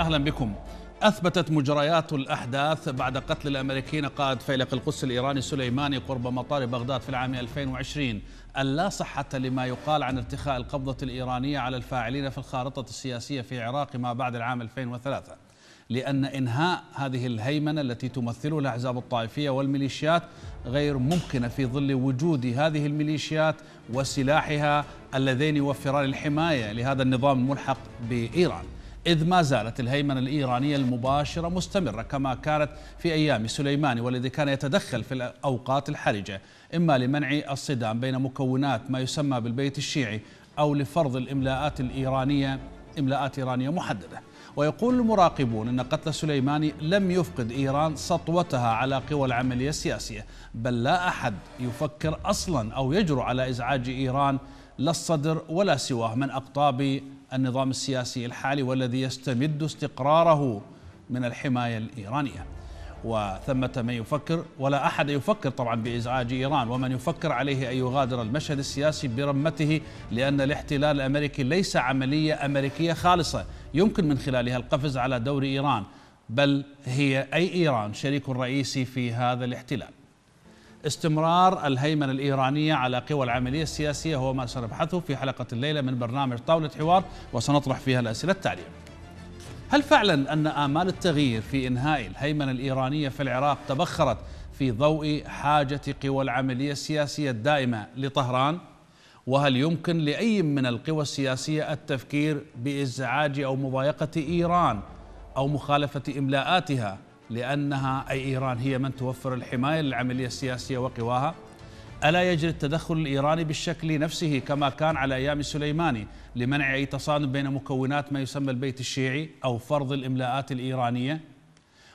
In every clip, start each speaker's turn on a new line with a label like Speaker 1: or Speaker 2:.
Speaker 1: أهلا بكم أثبتت مجريات الأحداث بعد قتل الأمريكيين قائد فيلق القدس الإيراني سليماني قرب مطار بغداد في العام 2020 أن لا صحة لما يقال عن ارتخاء القبضة الإيرانية على الفاعلين في الخارطة السياسية في العراق ما بعد العام 2003 لأن إنهاء هذه الهيمنة التي تمثلها الأحزاب الطائفية والميليشيات غير ممكنة في ظل وجود هذه الميليشيات وسلاحها اللذين يوفران الحماية لهذا النظام الملحق بإيران إذ ما زالت الهيمنة الإيرانية المباشرة مستمرة كما كانت في أيام سليماني والذي كان يتدخل في الأوقات الحرجة إما لمنع الصدام بين مكونات ما يسمى بالبيت الشيعي أو لفرض الإملاءات الإيرانية إملاءات إيرانية محددة ويقول المراقبون أن قتل سليماني لم يفقد إيران سطوتها على قوى العملية السياسية بل لا أحد يفكر أصلا أو يجرؤ على إزعاج إيران لا الصدر ولا سواه من أقطاب النظام السياسي الحالي والذي يستمد استقراره من الحماية الإيرانية وثمة من يفكر ولا أحد يفكر طبعا بإزعاج إيران ومن يفكر عليه أن يغادر المشهد السياسي برمته لأن الاحتلال الأمريكي ليس عملية أمريكية خالصة يمكن من خلالها القفز على دور إيران بل هي أي إيران شريك رئيسي في هذا الاحتلال استمرار الهيمنة الإيرانية على قوى العملية السياسية هو ما سنبحثه في حلقة الليلة من برنامج طاولة حوار وسنطرح فيها الأسئلة التالية هل فعلا أن آمال التغيير في إنهاء الهيمنة الإيرانية في العراق تبخرت في ضوء حاجة قوى العملية السياسية الدائمة لطهران؟ وهل يمكن لأي من القوى السياسية التفكير بإزعاج أو مضايقة إيران أو مخالفة إملاءاتها لأنها أي إيران هي من توفر الحماية للعملية السياسية وقواها ألا يجري التدخل الإيراني بالشكل نفسه كما كان على أيام سليماني لمنع أي تصادم بين مكونات ما يسمى البيت الشيعي أو فرض الإملاءات الإيرانية؟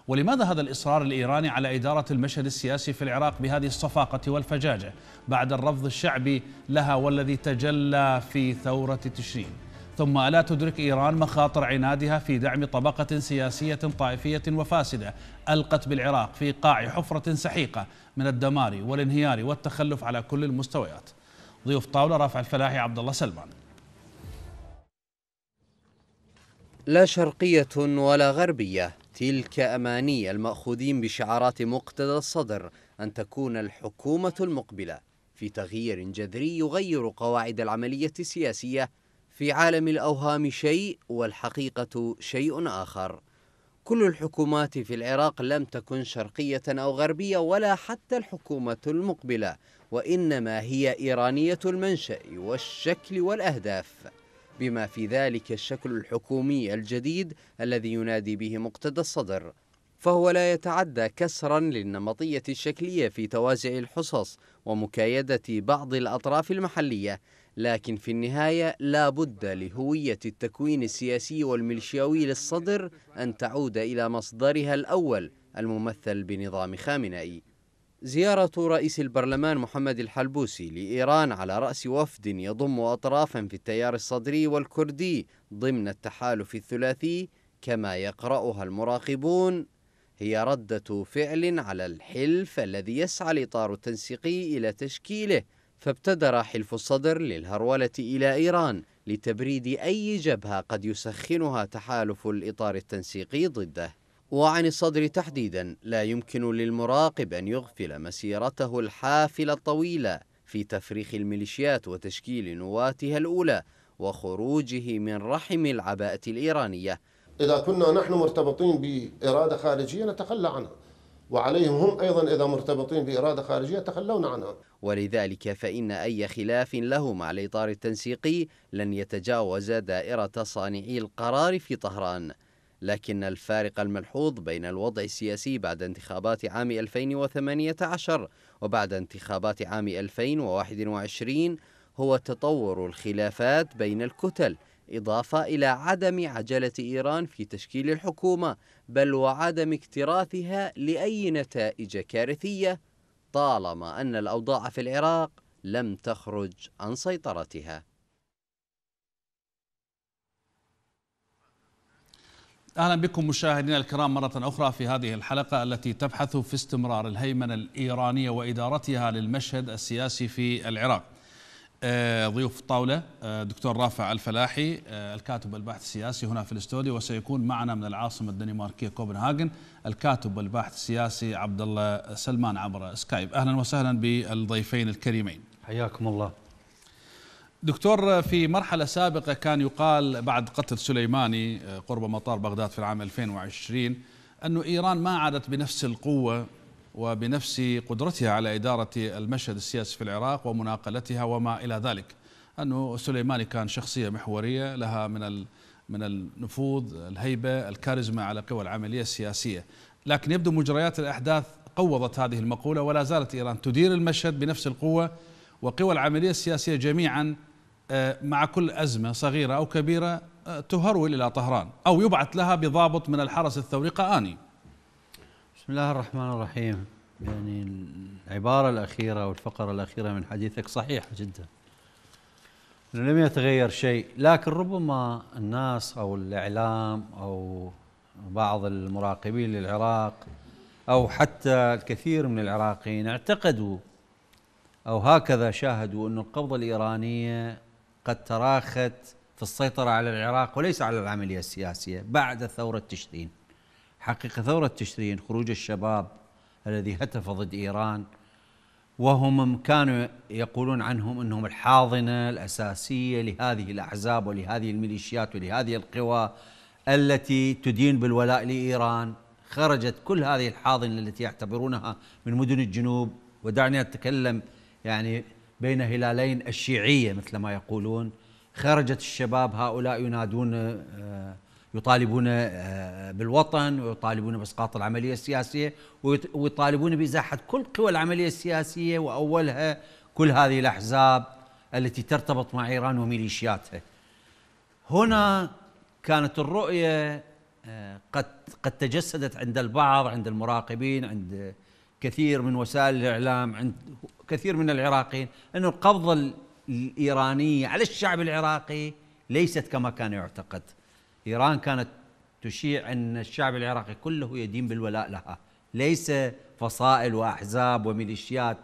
Speaker 1: ولماذا هذا الإصرار الإيراني على إدارة المشهد السياسي في العراق بهذه الصفاقة والفجاجة بعد الرفض الشعبي لها والذي تجلى في ثورة تشرين؟ ثم ألا تدرك إيران مخاطر عنادها في دعم طبقة سياسية طائفية وفاسدة ألقت بالعراق في قاع حفرة سحيقة من الدمار والانهيار والتخلف على كل المستويات ضيوف طاولة رافع الفلاحي عبد الله سلمان
Speaker 2: لا شرقية ولا غربية تلك أماني المأخوذين بشعارات مقتدى الصدر أن تكون الحكومة المقبلة في تغيير جذري يغير قواعد العملية السياسية في عالم الاوهام شيء والحقيقه شيء اخر كل الحكومات في العراق لم تكن شرقيه او غربيه ولا حتى الحكومه المقبله وانما هي ايرانيه المنشا والشكل والاهداف بما في ذلك الشكل الحكومي الجديد الذي ينادي به مقتدى الصدر فهو لا يتعدى كسرا للنمطيه الشكليه في توازع الحصص ومكايده بعض الاطراف المحليه لكن في النهاية لا بد لهوية التكوين السياسي والميليشياوي للصدر أن تعود إلى مصدرها الأول الممثل بنظام خامنئي زيارة رئيس البرلمان محمد الحلبوسي لإيران على رأس وفد يضم أطرافا في التيار الصدري والكردي ضمن التحالف الثلاثي كما يقرأها المراقبون هي ردة فعل على الحلف الذي يسعى الإطار التنسيقي إلى تشكيله فابتدى حلف الصدر للهرولة إلى إيران لتبريد أي جبهة قد يسخنها تحالف الإطار التنسيقي ضده وعن الصدر تحديدا لا يمكن للمراقب أن يغفل مسيرته الحافلة الطويلة في تفريخ الميليشيات وتشكيل نواتها الأولى وخروجه من رحم العباءة الإيرانية إذا كنا نحن مرتبطين بإرادة خارجية نتخلى عنها وعليهم هم أيضا إذا مرتبطين بإرادة خارجية تخلون عنها ولذلك فإن أي خلاف له مع الإطار التنسيقي لن يتجاوز دائرة صانعي القرار في طهران لكن الفارق الملحوظ بين الوضع السياسي بعد انتخابات عام 2018 وبعد انتخابات عام 2021 هو تطور الخلافات بين الكتل إضافة إلى عدم عجلة إيران في تشكيل الحكومة بل وعدم اكتراثها لأي نتائج كارثية طالما أن الأوضاع في العراق لم تخرج عن سيطرتها
Speaker 1: اهلا بكم مشاهدينا الكرام مره اخرى في هذه الحلقه التي تبحث في استمرار الهيمنه الايرانيه وادارتها للمشهد السياسي في العراق. آه، ضيوف الطاولة آه، دكتور رافع الفلاحي آه، الكاتب والباحث السياسي هنا في الاستوديو وسيكون معنا من العاصمة الدنماركية كوبنهاجن الكاتب والباحث السياسي عبد الله سلمان عبر سكايب أهلا وسهلا بالضيفين الكريمين حياكم الله دكتور في مرحلة سابقة كان يقال بعد قتل سليماني قرب مطار بغداد في العام 2020 أن إيران ما عادت بنفس القوة وبنفس قدرتها على إدارة المشهد السياسي في العراق ومناقلتها وما إلى ذلك أنه سليماني كان شخصية محورية لها من من النفوذ الهيبة الكاريزما على قوى العملية السياسية لكن يبدو مجريات الأحداث قوضت هذه المقولة ولا زالت إيران تدير المشهد بنفس القوة وقوى العملية السياسية جميعا آه، مع كل أزمة صغيرة أو كبيرة آه، تهرول إلى طهران أو يبعث لها بضابط من الحرس الثوري قآني
Speaker 3: بسم الله الرحمن الرحيم يعني العبارة الأخيرة والفقرة الأخيرة من حديثك صحيحة جدا لم يتغير شيء لكن ربما الناس أو الإعلام أو بعض المراقبين للعراق أو حتى الكثير من العراقيين اعتقدوا أو هكذا شاهدوا أن القبضة الإيرانية قد تراخت في السيطرة على العراق وليس على العملية السياسية بعد ثورة تشرين حقيقة ثورة تشرين خروج الشباب الذي هتف ضد إيران وهم كانوا يقولون عنهم أنهم الحاضنة الأساسية لهذه الأحزاب ولهذه الميليشيات ولهذه القوى التي تدين بالولاء لإيران خرجت كل هذه الحاضنة التي يعتبرونها من مدن الجنوب ودعني أتكلم يعني بين هلالين الشيعية مثل ما يقولون خرجت الشباب هؤلاء ينادون آه، يطالبون آه، بالوطن ويطالبون باسقاط العمليه السياسيه ويطالبون بازاحه كل قوى العمليه السياسيه واولها كل هذه الاحزاب التي ترتبط مع ايران وميليشياتها. هنا كانت الرؤيه آه، قد قد تجسدت عند البعض عند المراقبين عند كثير من وسائل الاعلام عند كثير من العراقيين انه القبضه الايرانيه على الشعب العراقي ليست كما كان يعتقد. إيران كانت تشيع أن الشعب العراقي كله يدين بالولاء لها ليس فصائل وأحزاب وميليشيات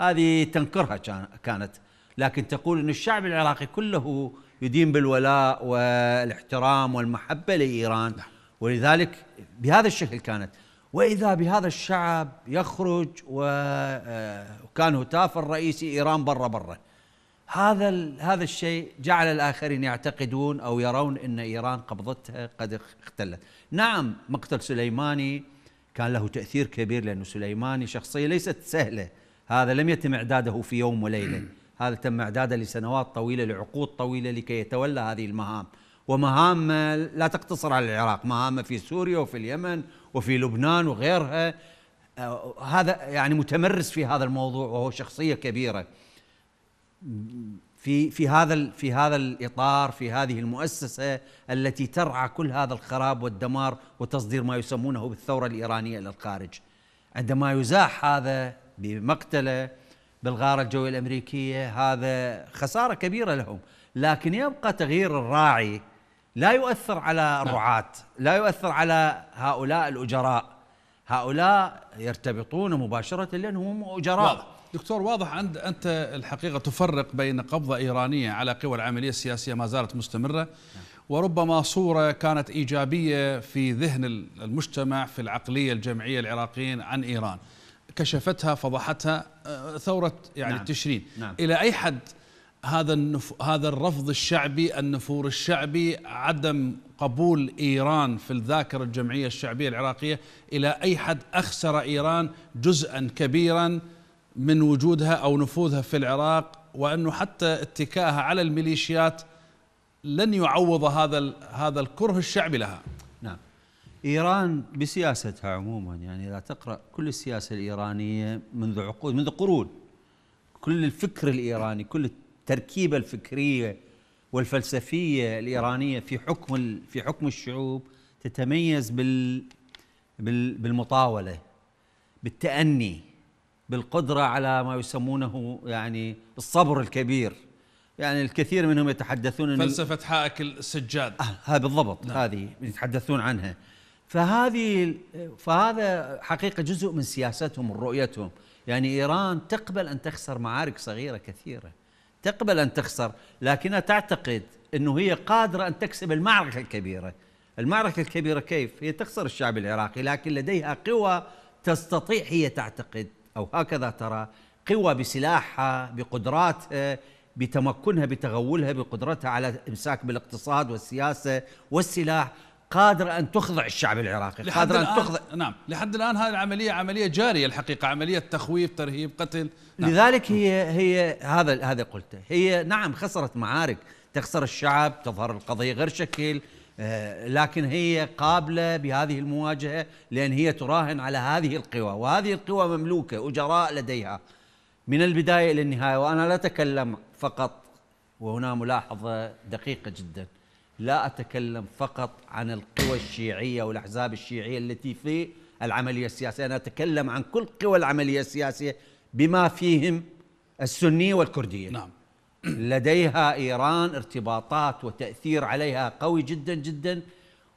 Speaker 3: هذه تنكرها كانت لكن تقول أن الشعب العراقي كله يدين بالولاء والاحترام والمحبة لإيران نعم. ولذلك بهذا الشكل كانت وإذا بهذا الشعب يخرج آه، وكان هتاف الرئيسي إيران برا برا هذا هذا الشيء جعل الاخرين يعتقدون او يرون ان ايران قبضتها قد اختلت. نعم مقتل سليماني كان له تاثير كبير لانه سليماني شخصيه ليست سهله، هذا لم يتم اعداده في يوم وليله، هذا تم اعداده لسنوات طويله لعقود طويله لكي يتولى هذه المهام، ومهام لا تقتصر على العراق، مهام في سوريا وفي اليمن وفي لبنان وغيرها آه، هذا يعني متمرس في هذا الموضوع وهو شخصيه كبيره. في في هذا في هذا الاطار في هذه المؤسسه التي ترعى كل هذا الخراب والدمار وتصدير ما يسمونه بالثوره الايرانيه الى الخارج عندما يزاح هذا بمقتله بالغاره الجويه الامريكيه هذا خساره كبيره لهم لكن يبقى تغيير الراعي لا يؤثر على نعم. الرعاة لا يؤثر على هؤلاء الأجراء هؤلاء
Speaker 1: يرتبطون مباشرة لأنهم أجراء واضح. دكتور واضح عند أنت الحقيقة تفرق بين قبضة إيرانية على قوى العملية السياسية ما زالت مستمرة وربما صورة كانت إيجابية في ذهن المجتمع في العقلية الجمعية العراقيين عن إيران كشفتها فضحتها آه، ثورة يعني نعم. تشرين نعم. إلى أي حد هذا النف... هذا الرفض الشعبي النفور الشعبي عدم قبول ايران في الذاكره الجمعيه الشعبيه العراقيه الى اي حد اخسر ايران جزءا كبيرا من وجودها او نفوذها في العراق وانه حتى اتكائها على الميليشيات لن يعوض هذا هذا الكره الشعبي لها.
Speaker 3: نعم. ايران بسياستها عموما يعني اذا تقرا كل السياسه الايرانيه منذ عقود منذ قرون كل الفكر الايراني كل التركيبه الفكريه والفلسفيه الايرانيه في حكم في حكم الشعوب تتميز بال بالمطاوله بالتأني بالقدرة على ما يسمونه يعني الصبر الكبير يعني الكثير منهم يتحدثون فلسفة
Speaker 1: حائك السجاد ها
Speaker 3: آه، بالضبط نعم. هذه يتحدثون عنها فهذه
Speaker 1: فهذا حقيقة
Speaker 3: جزء من سياستهم ورؤيتهم يعني إيران تقبل أن تخسر معارك صغيرة كثيرة تقبل أن تخسر لكنها تعتقد أنه هي قادرة أن تكسب المعركة الكبيرة المعركة الكبيرة كيف؟ هي تخسر الشعب العراقي لكن لديها قوى تستطيع هي تعتقد أو هكذا ترى قوى بسلاحها بقدراتها بتمكنها بتغولها بقدرتها على امساك بالاقتصاد والسياسه والسلاح قادرة أن تخضع الشعب العراقي لحد قادرة أن
Speaker 1: تخضع نعم لحد الآن هذه العملية عملية جارية الحقيقة عملية تخويف ترهيب قتل
Speaker 3: نعم. لذلك هي هي هذا هذا قلته هي نعم خسرت معارك تخسر الشعب تظهر القضية غير شكل آه، لكن هي قابلة بهذه المواجهة لأن هي تراهن على هذه القوى وهذه القوى مملوكة أجراء لديها من البداية إلى النهاية وأنا لا أتكلم فقط وهنا ملاحظة دقيقة جدا لا أتكلم فقط عن القوى الشيعية والأحزاب الشيعية التي في العملية السياسية أنا أتكلم عن كل قوى العملية السياسية بما فيهم السنية والكردية نعم لديها ايران ارتباطات وتاثير عليها قوي جدا جدا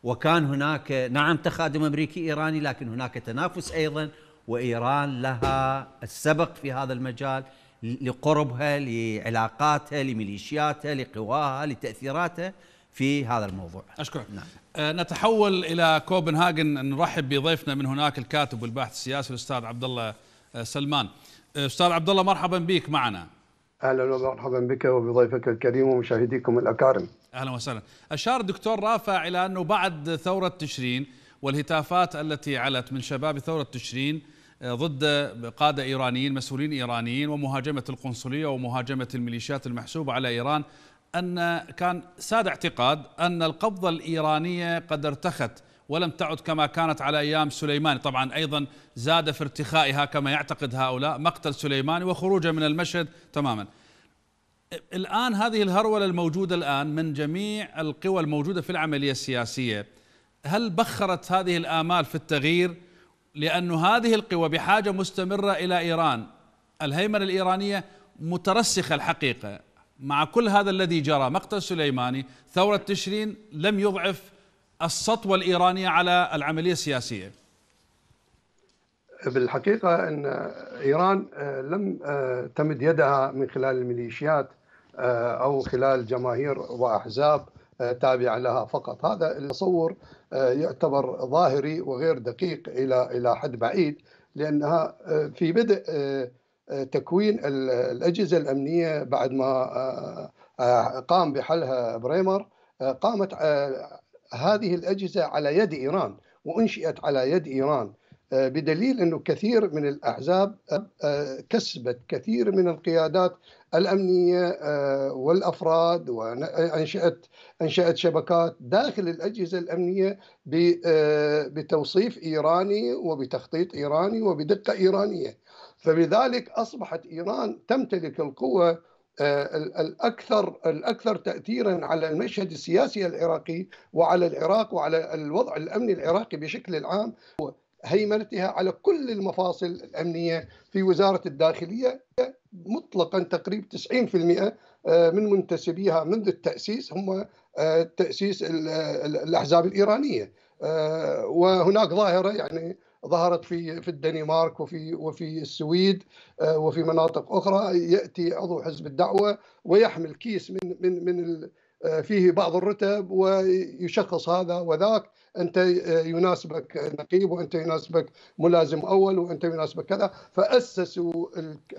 Speaker 3: وكان هناك نعم تخادم امريكي ايراني لكن هناك تنافس ايضا وايران لها السبق في هذا المجال لقربها لعلاقاتها لميليشياتها لقواها لتاثيراتها في هذا الموضوع
Speaker 1: أشكرك نعم. أه نتحول إلى كوبنهاجن نرحب بضيفنا من هناك الكاتب والباحث السياسي الأستاذ عبد الله أه، سلمان أه، أستاذ عبد الله مرحبا بك معنا
Speaker 4: اهلا ومرحبا بك وبضيفك الكريم ومشاهديكم الاكارم.
Speaker 1: اهلا وسهلا. اشار الدكتور رافع الى انه بعد ثوره تشرين والهتافات التي علت من شباب ثوره تشرين آه، ضد قاده ايرانيين مسؤولين ايرانيين ومهاجمه القنصليه ومهاجمه الميليشيات المحسوبه على ايران ان كان ساد اعتقاد ان القبضه الايرانيه قد ارتخت ولم تعد كما كانت على أيام سليماني طبعا أيضا زاد في ارتخائها كما يعتقد هؤلاء مقتل سليماني وخروجه من المشهد تماما الآن هذه الهرولة الموجودة الآن من جميع القوى الموجودة في العملية السياسية هل بخرت هذه الآمال في التغيير لأن هذه القوى بحاجة مستمرة إلى إيران الهيمنة الإيرانية مترسخة الحقيقة مع كل هذا الذي جرى مقتل سليماني ثورة تشرين لم يضعف السطوة الإيرانية على العملية السياسية
Speaker 4: بالحقيقة أن إيران آه، لم آه، تمد يدها من خلال الميليشيات آه، أو خلال جماهير وأحزاب تابعة لها فقط هذا التصور يعتبر ظاهري وغير دقيق إلى إلى حد بعيد لأنها في بدء تكوين الأجهزة الأمنية بعد ما قام بحلها بريمر قامت هذه الأجهزة على يد إيران وأنشئت على يد إيران آه، بدليل أنه كثير من الأحزاب آه، كسبت كثير من القيادات الأمنية آه، والأفراد وأنشأت أنشأت شبكات داخل الأجهزة الأمنية بتوصيف إيراني وبتخطيط إيراني وبدقة إيرانية فبذلك أصبحت إيران تمتلك القوة آه، الاكثر الاكثر تاثيرا على المشهد السياسي العراقي وعلى العراق وعلى الوضع الامني العراقي بشكل عام هو هيمنتها على كل المفاصل الامنيه في وزاره الداخليه مطلقا تقريب 90% آه، من منتسبيها منذ التاسيس هم آه، تاسيس الاحزاب الايرانيه وهناك ظاهره يعني ظهرت في في الدنمارك وفي وفي السويد آه، وفي مناطق اخرى ياتي عضو حزب الدعوه ويحمل كيس من من من آه، فيه بعض الرتب ويشخص هذا وذاك انت آه، يناسبك نقيب وانت يناسبك ملازم اول وانت يناسبك كذا فاسسوا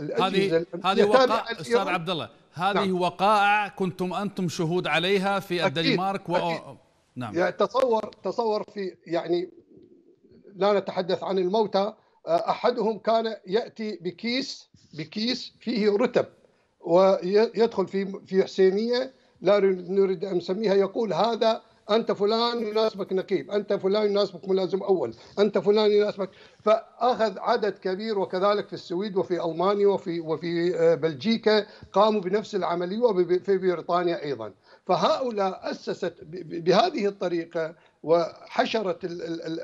Speaker 4: الاجهزه هذه هذه وقائع استاذ
Speaker 1: عبد الله هذه نعم. وقائع كنتم انتم شهود عليها في الدنمارك و... أكيد.
Speaker 4: نعم يعني تصور تصور في يعني لا نتحدث عن الموتى آه، احدهم كان ياتي بكيس بكيس فيه رتب ويدخل في في حسينيه لا نريد ان نسميها يقول هذا انت فلان يناسبك نقيب، انت فلان يناسبك ملازم اول، انت فلان يناسبك فاخذ عدد كبير وكذلك في السويد وفي المانيا وفي وفي آه، بلجيكا قاموا بنفس العمليه وفي بريطانيا ايضا، فهؤلاء اسست بهذه الطريقه وحشرت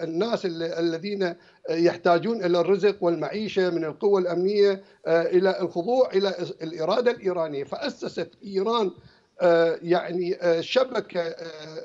Speaker 4: الناس الذين يحتاجون إلى الرزق والمعيشة من القوى الأمنية آه، إلى الخضوع إلى الإرادة الإيرانية فأسست إيران آه، يعني آه، شبكة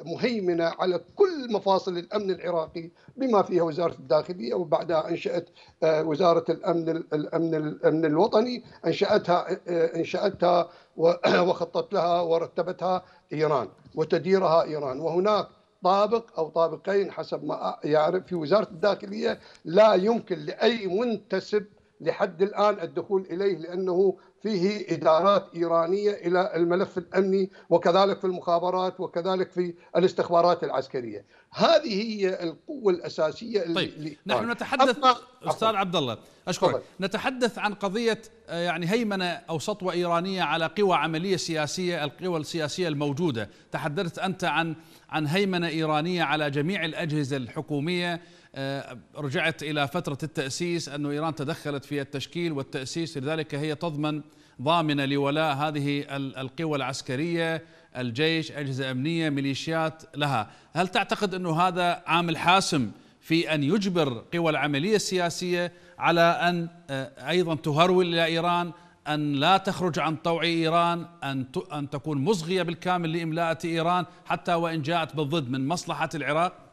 Speaker 4: مهيمنة على كل مفاصل الأمن العراقي بما فيها وزارة الداخلية وبعدها أنشأت وزارة الأمن الأمن الأمن الوطني أنشأتها أنشأتها وخطت لها ورتبتها إيران وتديرها إيران وهناك طابق او طابقين حسب ما يعرف في وزاره الداخليه لا يمكن لاي منتسب لحد الآن الدخول إليه لأنه فيه إدارات إيرانية إلى الملف الأمني وكذلك في المخابرات وكذلك في الاستخبارات العسكرية هذه هي القوة الأساسية طيب اللي آه، نحن نتحدث أستاذ
Speaker 1: عبد الله أشكرك نتحدث عن قضية آه، يعني هيمنة أو سطوة إيرانية على قوى عملية سياسية القوى السياسية الموجودة تحدثت أنت عن عن هيمنة إيرانية على جميع الأجهزة الحكومية آه، رجعت إلى فترة التأسيس أن إيران تدخلت في التشكيل والتأسيس لذلك هي تضمن ضامنة لولاء هذه القوى العسكرية الجيش أجهزة أمنية ميليشيات لها هل تعتقد أن هذا عامل حاسم في أن يجبر قوى العملية السياسية على أن آه، أيضا تهرول إلى إيران أن لا تخرج عن طوع إيران أن أن تكون مصغية بالكامل لإملاءة إيران حتى وإن جاءت بالضد من مصلحة العراق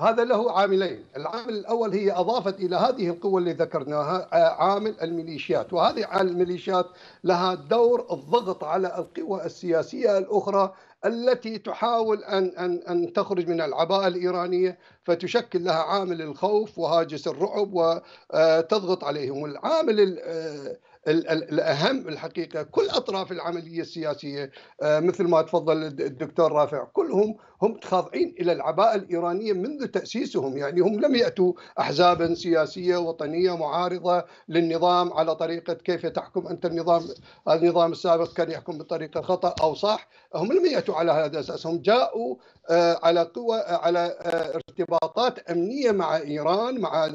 Speaker 4: هذا له عاملين العامل الأول هي أضافت إلى هذه القوة اللي ذكرناها آه، عامل الميليشيات وهذه الميليشيات لها دور الضغط على القوى السياسية الأخرى التي تحاول أن, أن, أن تخرج من العباءة الإيرانية فتشكل لها عامل الخوف وهاجس الرعب وتضغط آه، عليهم والعامل آه، الأهم الحقيقة كل أطراف العملية السياسية مثل ما تفضل الدكتور رافع كلهم هم خاضعين إلى العباءة الإيرانية منذ تأسيسهم يعني هم لم يأتوا أحزابا سياسية وطنية معارضة للنظام على طريقة كيف تحكم أنت النظام النظام السابق كان يحكم بطريقة خطأ أو صح هم لم يأتوا على هذا الأساس هم جاءوا آه، على قوى آه، على آه، ارتباطات أمنية مع إيران مع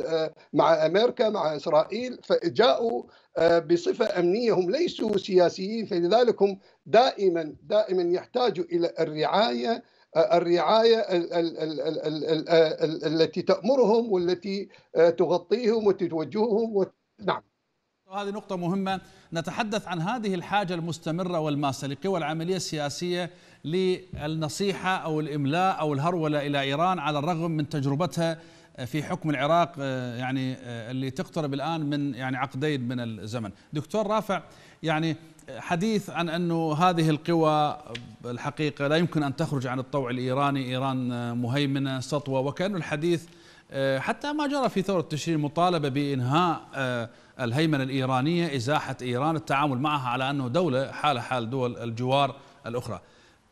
Speaker 4: مع أمريكا مع إسرائيل فجاءوا بصفة أمنية هم ليسوا سياسيين فلذلك هم دائما دائما يحتاجوا إلى الرعاية الرعايه التي تامرهم والتي آه، تغطيهم وتوجههم نعم
Speaker 1: هذه نقطة مهمة نتحدث عن هذه الحاجة المستمرة والماسة لقوى العملية السياسية للنصيحة أو الإملاء أو الهرولة إلى إيران على الرغم من تجربتها آه، في حكم العراق آه، يعني اللي تقترب الآن من يعني عقدين من الزمن دكتور رافع يعني حديث عن انه هذه القوى الحقيقه لا يمكن ان تخرج عن الطوع الايراني، ايران آه، مهيمنه سطوه وكانه الحديث آه، حتى ما جرى في ثوره تشرين مطالبه بانهاء آه، الهيمنه الايرانيه، ازاحه ايران، التعامل معها على انه دوله حال حال دول الجوار الاخرى.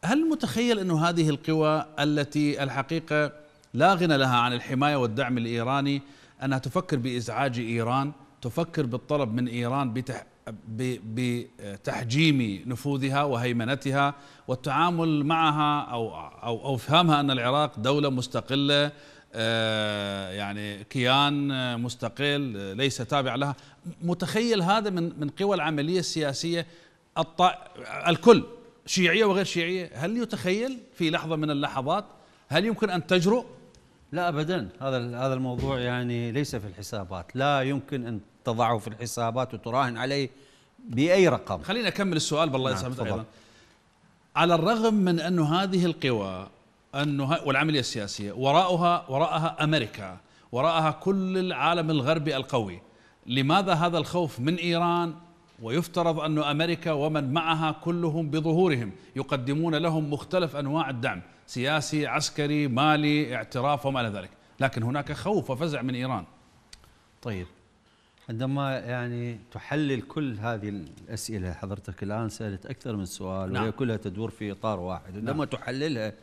Speaker 1: هل متخيل انه هذه القوى التي الحقيقه لا غنى لها عن الحمايه والدعم الايراني انها تفكر بازعاج ايران، تفكر بالطلب من ايران بتح بتحجيم نفوذها وهيمنتها والتعامل معها او او او افهامها ان العراق دوله مستقله آه، يعني كيان مستقل ليس تابع لها متخيل هذا من من قوى العمليه السياسيه الط... الكل شيعيه وغير شيعيه هل يتخيل في لحظه من اللحظات هل يمكن ان تجرؤ لا ابدا هذا هذا الموضوع يعني ليس في الحسابات لا يمكن ان تضعه في الحسابات وتراهن عليه باي رقم خليني اكمل السؤال بالله نعم يسلمك ايضا على الرغم من انه هذه القوى انه والعمليه السياسيه وراءها وراءها امريكا وراءها كل العالم الغربي القوي لماذا هذا الخوف من ايران ويفترض أن أمريكا ومن معها كلهم بظهورهم يقدمون لهم مختلف أنواع الدعم سياسي عسكري مالي اعتراف وما إلى ذلك لكن هناك خوف وفزع من إيران طيب عندما يعني تحلل كل هذه الأسئلة حضرتك الآن سألت
Speaker 3: أكثر من سؤال نعم. وهي كلها تدور في إطار واحد عندما نعم. تحللها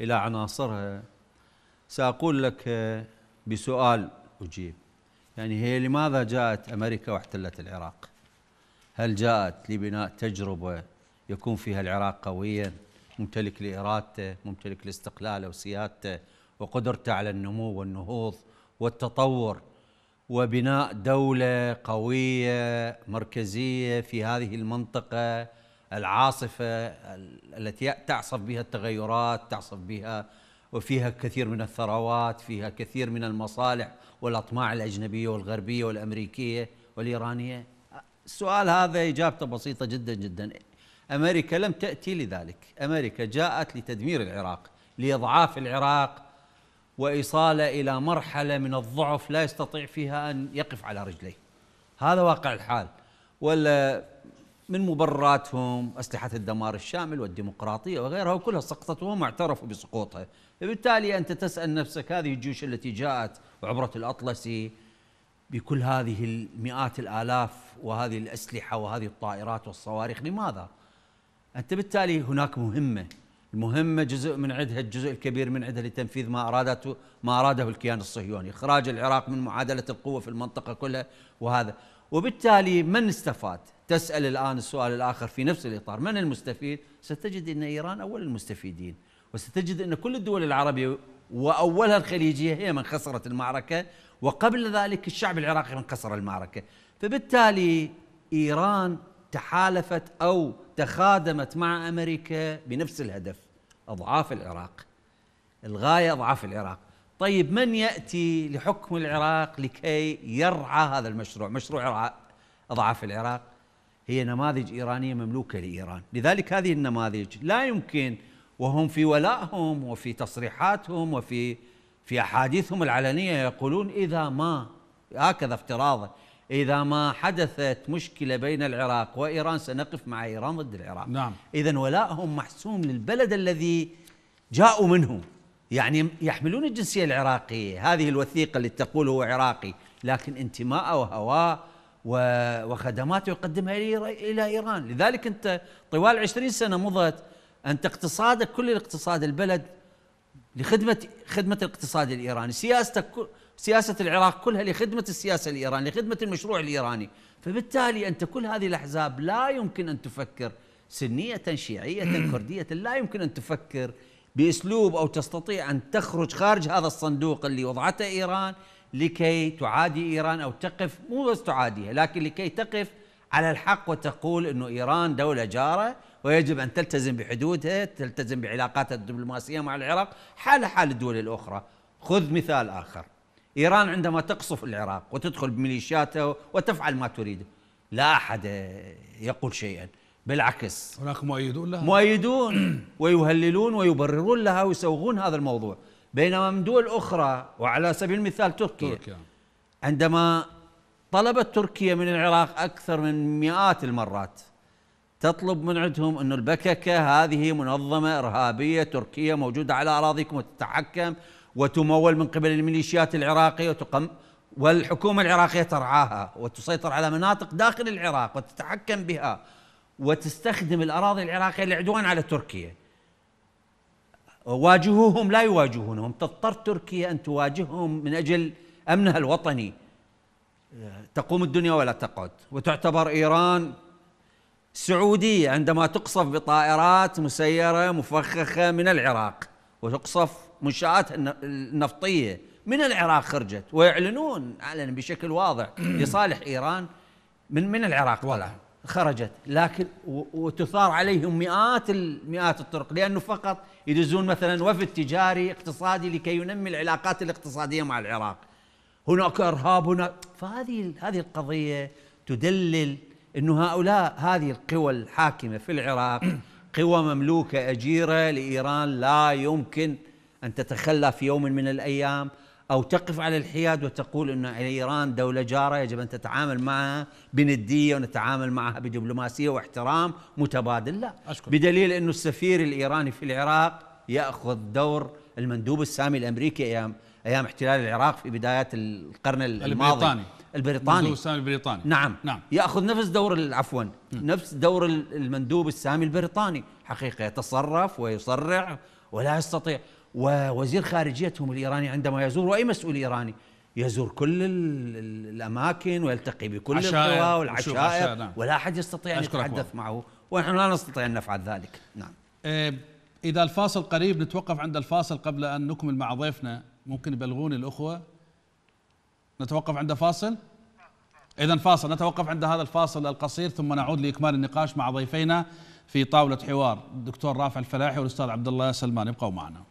Speaker 3: إلى عناصرها سأقول لك بسؤال أجيب يعني هي لماذا جاءت أمريكا واحتلت العراق هل جاءت لبناء تجربة يكون فيها العراق قويا ممتلك لإرادته ممتلك لاستقلاله وسيادته وقدرته على النمو والنهوض والتطور وبناء دولة قوية مركزية في هذه المنطقة العاصفة التي تعصف بها التغيرات تعصف بها وفيها كثير من الثروات فيها كثير من المصالح والأطماع الأجنبية والغربية والأمريكية والإيرانية السؤال هذا إجابته بسيطة جدا جدا أمريكا لم تأتي لذلك أمريكا جاءت لتدمير العراق لإضعاف العراق وإيصاله إلى مرحلة من الضعف لا يستطيع فيها أن يقف على رجليه هذا واقع الحال ولا من مبرراتهم أسلحة الدمار الشامل والديمقراطية وغيرها وكلها سقطت وهم اعترفوا بسقوطها فبالتالي أنت تسأل نفسك هذه الجيوش التي جاءت وعبرت الأطلسي بكل هذه المئات الآلاف وهذه الأسلحة وهذه الطائرات والصواريخ لماذا؟ انت بالتالي هناك مهمه المهمه جزء من عندها الجزء الكبير من عندها لتنفيذ ما ارادته ما اراده الكيان الصهيوني اخراج العراق من معادله القوه في المنطقه كلها وهذا وبالتالي من استفاد تسال الان السؤال الاخر في نفس الاطار من المستفيد ستجد ان ايران اول المستفيدين وستجد ان كل الدول العربيه واولها الخليجيه هي من خسرت المعركه وقبل ذلك الشعب العراقي من خسر المعركه فبالتالي ايران تحالفت او تخادمت مع امريكا بنفس الهدف اضعاف العراق الغايه اضعاف العراق طيب من ياتي لحكم العراق لكي يرعى هذا المشروع مشروع اضعاف العراق هي نماذج ايرانيه مملوكه لايران لذلك هذه النماذج لا يمكن وهم في ولائهم وفي تصريحاتهم وفي في احاديثهم العلنيه يقولون اذا ما هكذا افتراضا إذا ما حدثت مشكلة بين العراق وإيران سنقف مع إيران ضد العراق نعم إذا ولائهم محسوم للبلد الذي جاءوا منه يعني يحملون الجنسية العراقية هذه الوثيقة اللي تقول هو عراقي لكن انتماءه وهواه وخدماته يقدمها إلى إيران لذلك أنت طوال عشرين سنة مضت أنت اقتصادك كل الاقتصاد البلد لخدمة خدمة الاقتصاد الإيراني سياستك سياسة العراق كلها لخدمة السياسة الإيرانية لخدمة المشروع الإيراني فبالتالي أنت كل هذه الأحزاب لا يمكن أن تفكر سنية شيعية كردية لا يمكن أن تفكر بأسلوب أو تستطيع أن تخرج خارج هذا الصندوق اللي وضعته إيران لكي تعادي إيران أو تقف مو بس تعاديها لكن لكي تقف على الحق وتقول أنه إيران دولة جارة ويجب أن تلتزم بحدودها تلتزم بعلاقاتها الدبلوماسية مع العراق حال حال الدول الأخرى خذ مثال آخر إيران عندما تقصف العراق وتدخل بميليشياته وتفعل ما تريده لا أحد يقول شيئا بالعكس هناك مؤيدون لها مؤيدون ويهللون ويبررون لها ويسوغون هذا الموضوع بينما من دول أخرى وعلى سبيل المثال تركيا, تركيا. عندما طلبت تركيا من العراق أكثر من مئات المرات تطلب من عندهم أن البككة هذه منظمة إرهابية تركية موجودة على أراضيكم وتتحكم وتمول من قبل الميليشيات العراقيه وتقم والحكومه العراقيه ترعاها وتسيطر على مناطق داخل العراق وتتحكم بها وتستخدم الاراضي العراقيه للعدوان على تركيا. واجهوهم لا يواجهونهم، تضطر تركيا ان تواجههم من اجل امنها الوطني. تقوم الدنيا ولا تقعد، وتعتبر ايران سعوديه عندما تقصف بطائرات مسيره مفخخه من العراق وتقصف منشآت النفطية من العراق خرجت ويعلنون علنا بشكل واضح لصالح إيران من من العراق ولا خرجت لكن وتثار عليهم مئات مئات الطرق لأنه فقط يدزون مثلا وفد تجاري اقتصادي لكي ينمي العلاقات الاقتصادية مع العراق هناك إرهاب هناك فهذه هذه القضية تدلل أنه هؤلاء هذه القوى الحاكمة في العراق قوى مملوكة أجيرة لإيران لا يمكن أن تتخلى في يوم من الأيام أو تقف على الحياد وتقول أن إيران دولة جارة يجب أن تتعامل معها بندية ونتعامل معها بدبلوماسية واحترام متبادل لا أشكر. بدليل أن السفير الإيراني في العراق يأخذ دور المندوب السامي الأمريكي أيام أيام احتلال العراق في بدايات القرن الماضي البريطاني البريطاني المندوب السامي
Speaker 1: البريطاني نعم نعم
Speaker 3: يأخذ نفس دور عفوا نفس دور المندوب السامي البريطاني حقيقة يتصرف ويصرع ولا يستطيع ووزير خارجيتهم الايراني عندما يزور واي مسؤول ايراني يزور كل الاماكن
Speaker 1: ويلتقي بكل القوى والعشائر نعم. ولا احد يستطيع ان يتحدث معه ونحن لا نستطيع ان نفعل ذلك نعم إيه اذا الفاصل قريب نتوقف عند الفاصل قبل ان نكمل مع ضيفنا ممكن يبلغوني الاخوه نتوقف عند فاصل اذا فاصل نتوقف عند هذا الفاصل القصير ثم نعود لاكمال النقاش مع ضيفينا في طاوله حوار الدكتور رافع الفلاحي والاستاذ عبد الله سلمان ابقوا معنا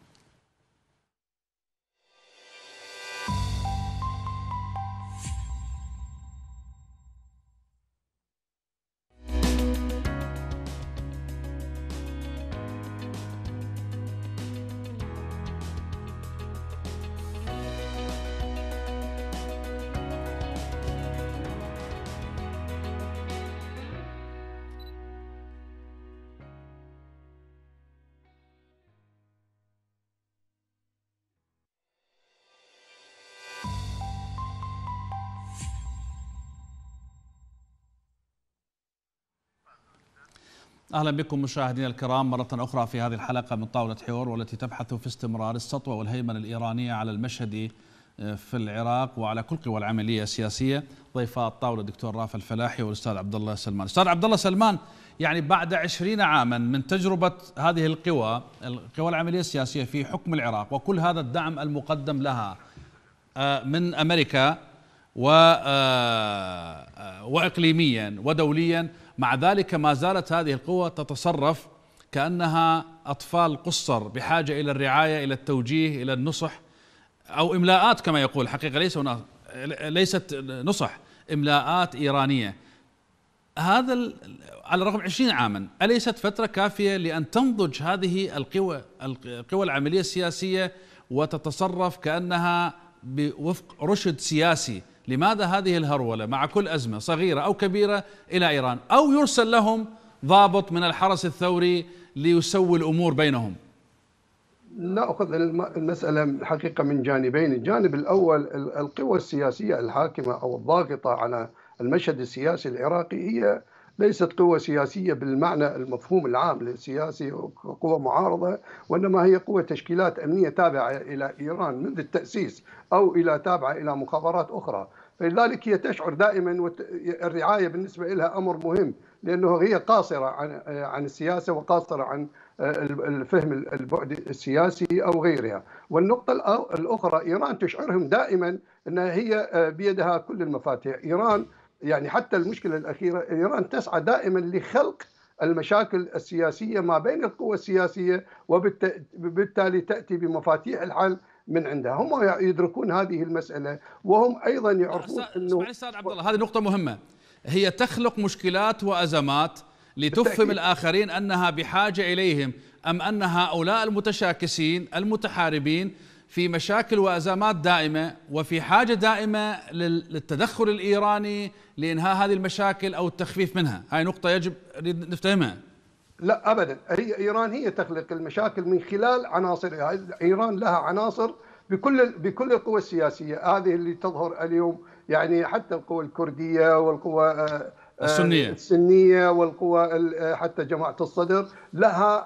Speaker 1: أهلا بكم مشاهدينا الكرام مرة أخرى في هذه الحلقة من طاولة حوار والتي تبحث في استمرار السطوة والهيمنة الإيرانية على المشهد آه، في العراق وعلى كل قوى العملية السياسية ضيفاء الطاولة الدكتور رافع الفلاحي والأستاذ عبد الله سلمان أستاذ عبد الله سلمان يعني بعد عشرين عاما من تجربة هذه القوى القوى العملية السياسية في حكم العراق وكل هذا الدعم المقدم لها آه، من أمريكا و آه، وإقليميا ودوليا مع ذلك ما زالت هذه القوى تتصرف كأنها أطفال قصر بحاجة إلى الرعاية إلى التوجيه إلى النصح أو إملاءات كما يقول حقيقة ليس هنا ليست نصح إملاءات إيرانية هذا على الرغم 20 عاما أليست فترة كافية لأن تنضج هذه القوى القوى العملية السياسية وتتصرف كأنها بوفق رشد سياسي لماذا هذه الهرولة مع كل أزمة صغيرة أو كبيرة إلى إيران أو يرسل لهم ضابط من الحرس الثوري ليسوي الأمور بينهم
Speaker 4: ناخذ المساله حقيقة من جانبين، الجانب الاول القوى السياسيه الحاكمه او الضاغطه على المشهد السياسي العراقي هي ليست قوة سياسية بالمعنى المفهوم العام للسياسي قوة معارضة وإنما هي قوة تشكيلات أمنية تابعة إلى إيران منذ التأسيس أو إلى تابعة إلى مخابرات أخرى فلذلك هي تشعر دائما الرعاية بالنسبة لها أمر مهم لأنه هي قاصرة عن عن السياسة وقاصرة عن آه، الفهم البعد السياسي أو غيرها والنقطة الأخرى إيران تشعرهم دائما أنها هي آه، بيدها كل المفاتيح إيران يعني حتى المشكلة الأخيرة إيران تسعى دائما لخلق المشاكل السياسية ما بين القوى السياسية وبالتالي تأتي بمفاتيح الحل من عندها هم يدركون هذه المسألة وهم أيضا يعرفون أنه أستاذ عبد
Speaker 1: الله هذه نقطة مهمة هي تخلق مشكلات وأزمات لتفهم الآخرين أنها بحاجة إليهم أم أن هؤلاء المتشاكسين المتحاربين في مشاكل وأزمات دائمة وفي حاجة دائمة للتدخل الإيراني لانهاء هذه المشاكل او التخفيف منها هاي نقطه يجب نفتهمها
Speaker 4: لا ابدا هي ايران هي تخلق المشاكل من خلال عناصرها ايران لها عناصر بكل بكل القوى السياسيه هذه اللي تظهر اليوم يعني حتى القوى الكرديه والقوى آه، آه، السنيه السنيه والقوى آه، حتى جماعه الصدر لها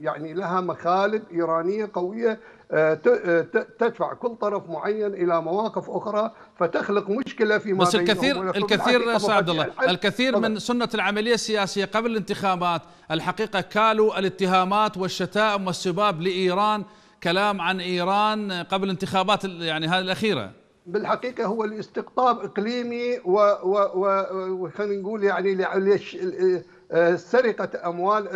Speaker 4: يعني لها مخالب ايرانيه قويه آه، آه، تدفع كل طرف معين الى مواقف اخرى فتخلق مشكله في بس الكثير الكثير عبد الله الكثير من
Speaker 1: سنه العمليه السياسيه قبل الانتخابات الحقيقه كالوا الاتهامات والشتائم والسباب لايران كلام عن ايران قبل الانتخابات يعني هذه الاخيره
Speaker 4: بالحقيقة هو الاستقطاب إقليمي و, و, و, و نقول يعني آه، سرقه اموال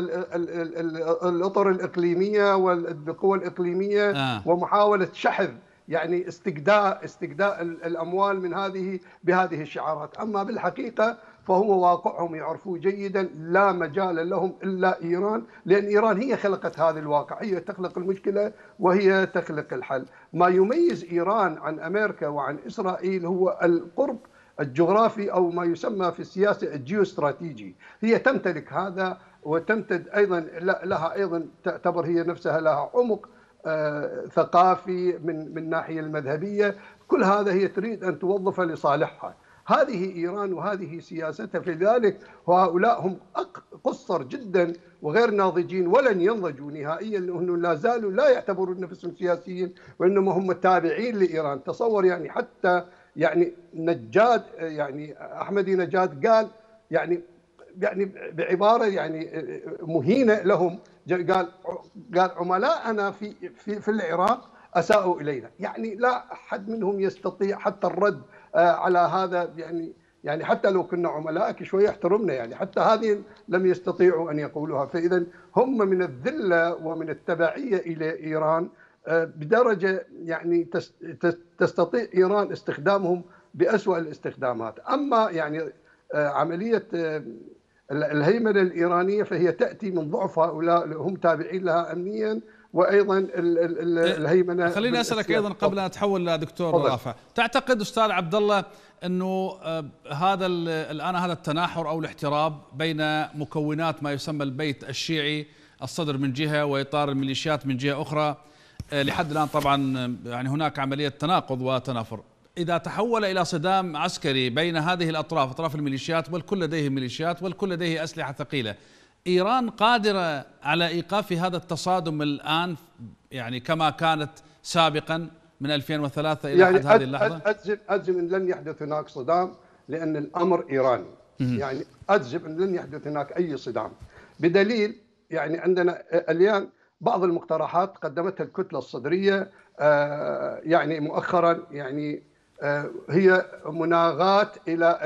Speaker 4: الاطر الاقليميه والقوى الاقليميه آه. ومحاوله شحذ يعني استجداء استجداء الاموال من هذه بهذه الشعارات، اما بالحقيقه فهو واقعهم يعرفوه جيدا لا مجال لهم الا ايران لان ايران هي خلقت هذا الواقع، هي تخلق المشكله وهي تخلق الحل، ما يميز ايران عن امريكا وعن اسرائيل هو القرب الجغرافي أو ما يسمى في السياسة الجيوستراتيجي هي تمتلك هذا وتمتد أيضا لها أيضا تعتبر هي نفسها لها عمق آه، ثقافي من من الناحيه المذهبيه كل هذا هي تريد ان توظفه لصالحها هذه ايران وهذه سياستها في ذلك وهؤلاء هم قصر جدا وغير ناضجين ولن ينضجوا نهائيا لانه لا زالوا لا يعتبرون نفسهم سياسيين وانما هم تابعين لايران تصور يعني حتى يعني نجاد يعني احمدي نجاد قال يعني يعني بعباره يعني مهينه لهم قال قال عملاءنا في في في العراق اساءوا الينا، يعني لا احد منهم يستطيع حتى الرد آه، على هذا يعني يعني حتى لو كنا عملائك شويه احترمنا يعني حتى هذه لم يستطيعوا ان يقولوها، فاذا هم من الذله ومن التبعيه الى ايران آه، بدرجه يعني تستطيع ايران استخدامهم باسوا الاستخدامات، اما يعني آه، عمليه آه، الهيمنه الايرانيه فهي تاتي من ضعف هؤلاء هم تابعين لها امنيا وايضا إيه، الهيمنه إيه، خليني اسالك ايضا قبل
Speaker 1: ان اتحول لدكتور رافع، تعتقد استاذ عبد الله انه هذا الان هذا التناحر او الاحتراب بين مكونات ما يسمى البيت الشيعي الصدر من جهه واطار الميليشيات من جهه اخرى آه، لحد الآن طبعا آه، يعني هناك عملية تناقض وتنافر إذا تحول إلى صدام عسكري بين هذه الأطراف أطراف الميليشيات والكل لديه ميليشيات والكل لديه أسلحة ثقيلة إيران قادرة على إيقاف هذا التصادم الآن يعني كما كانت سابقا من 2003 إلى يعني حد هذه اللحظة
Speaker 4: أجزم, أجزم أن لن يحدث هناك صدام لأن الأمر إيراني يعني أجزم أن لن يحدث هناك أي صدام بدليل يعني عندنا آه، اليان بعض المقترحات قدمتها الكتله الصدريه آه، يعني مؤخرا يعني آه، هي مناغاة إلى